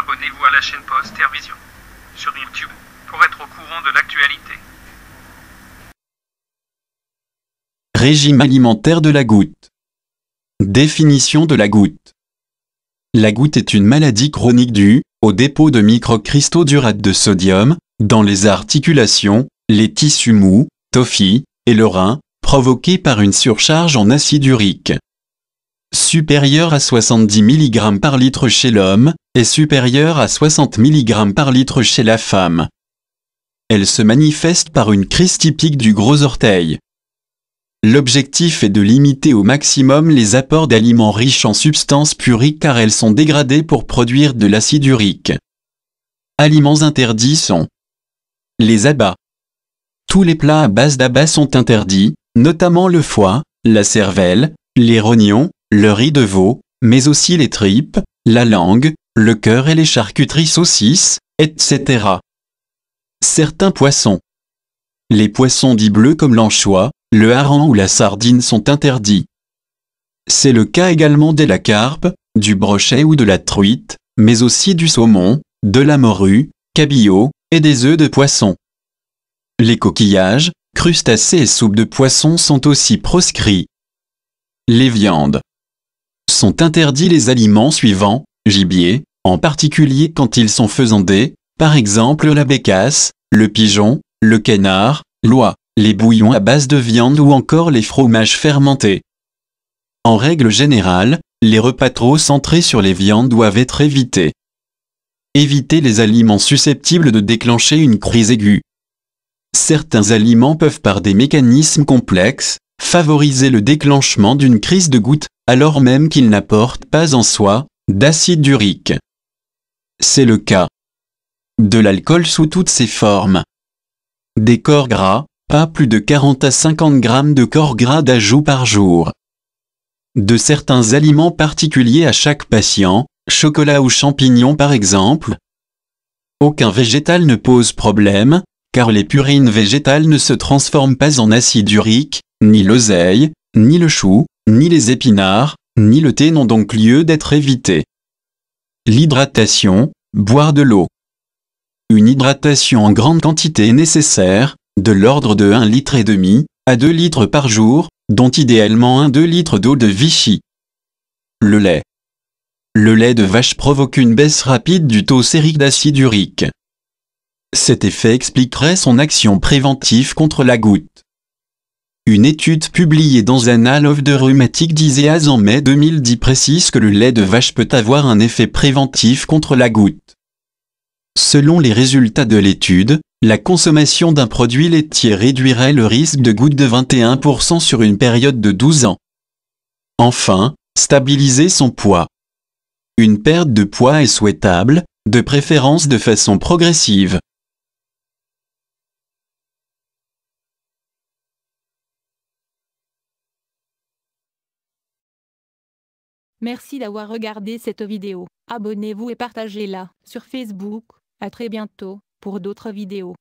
abonnez-vous à la chaîne post sur YouTube pour être au courant de l'actualité. Régime alimentaire de la goutte. Définition de la goutte. La goutte est une maladie chronique due au dépôt de microcristaux d'urate de sodium dans les articulations, les tissus mous, tophi et le rein, provoquée par une surcharge en acide urique supérieure à 70 mg par litre chez l'homme et supérieure à 60 mg par litre chez la femme. Elle se manifeste par une crise typique du gros orteil. L'objectif est de limiter au maximum les apports d'aliments riches en substances puriques car elles sont dégradées pour produire de l'acide urique. Aliments interdits sont les abats. Tous les plats à base d'abats sont interdits, notamment le foie, la cervelle, les rognons, le riz de veau, mais aussi les tripes, la langue, le cœur et les charcuteries saucisses, etc. Certains poissons. Les poissons dits bleus comme l'anchois, le hareng ou la sardine sont interdits. C'est le cas également des la carpe, du brochet ou de la truite, mais aussi du saumon, de la morue, cabillaud et des œufs de poisson. Les coquillages, crustacés et soupes de poisson sont aussi proscrits. Les viandes, sont interdits les aliments suivants, gibier, en particulier quand ils sont faisandés, par exemple la bécasse, le pigeon, le canard, l'oie, les bouillons à base de viande ou encore les fromages fermentés. En règle générale, les repas trop centrés sur les viandes doivent être évités. Évitez les aliments susceptibles de déclencher une crise aiguë. Certains aliments peuvent par des mécanismes complexes, favoriser le déclenchement d'une crise de goutte alors même qu'il n'apporte pas en soi d'acide urique. C'est le cas de l'alcool sous toutes ses formes. Des corps gras, pas plus de 40 à 50 grammes de corps gras d'ajout par jour. De certains aliments particuliers à chaque patient, chocolat ou champignons par exemple. Aucun végétal ne pose problème, car les purines végétales ne se transforment pas en acide urique, ni l'oseille, ni le chou, ni les épinards, ni le thé n'ont donc lieu d'être évités. L'hydratation, boire de l'eau. Une hydratation en grande quantité est nécessaire, de l'ordre de 1,5 litre et demi à 2 litres par jour, dont idéalement 1 2 litres d'eau de Vichy. Le lait. Le lait de vache provoque une baisse rapide du taux sérique d'acide urique. Cet effet expliquerait son action préventive contre la goutte. Une étude publiée dans Annal of the Rheumatic Disease en mai 2010 précise que le lait de vache peut avoir un effet préventif contre la goutte. Selon les résultats de l'étude, la consommation d'un produit laitier réduirait le risque de goutte de 21% sur une période de 12 ans. Enfin, stabiliser son poids. Une perte de poids est souhaitable, de préférence de façon progressive. Merci d'avoir regardé cette vidéo. Abonnez-vous et partagez-la sur Facebook. À très bientôt pour d'autres vidéos.